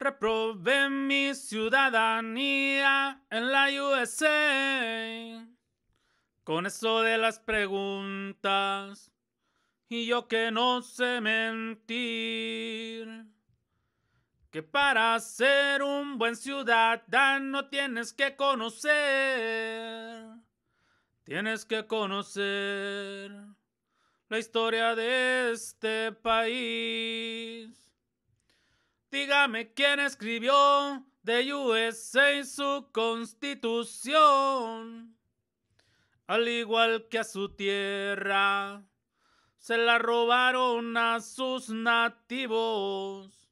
Reprobé mi ciudadanía en la USA. Con eso de las preguntas. Y yo que no sé mentir. Que para ser un buen ciudadano tienes que conocer. Tienes que conocer la historia de este país. Dígame quién escribió de USA su constitución. Al igual que a su tierra, se la robaron a sus nativos.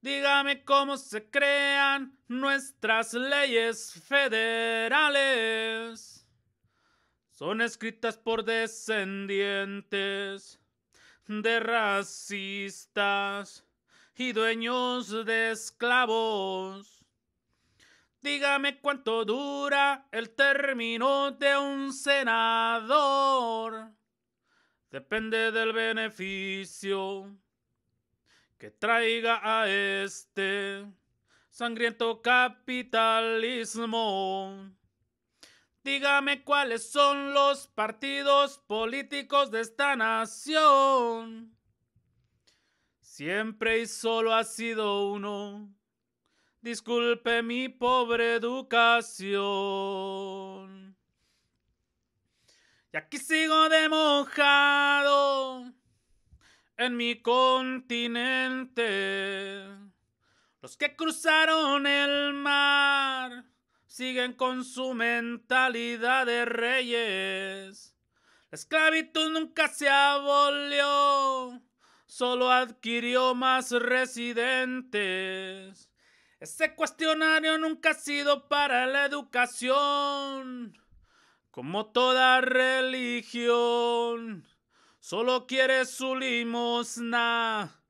Dígame cómo se crean nuestras leyes federales. Son escritas por descendientes de racistas y dueños de esclavos. Dígame cuánto dura el término de un senador. Depende del beneficio que traiga a este sangriento capitalismo. Dígame cuáles son los partidos políticos de esta nación Siempre y solo ha sido uno. Disculpe mi pobre educación. Y aquí sigo de mojado en mi continente. Los que cruzaron el mar siguen con su mentalidad de reyes. La esclavitud nunca se abolió solo adquirió más residentes. Ese cuestionario nunca ha sido para la educación, como toda religión. Solo quiere su limosna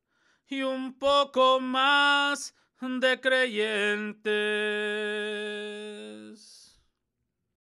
y un poco más de creyentes.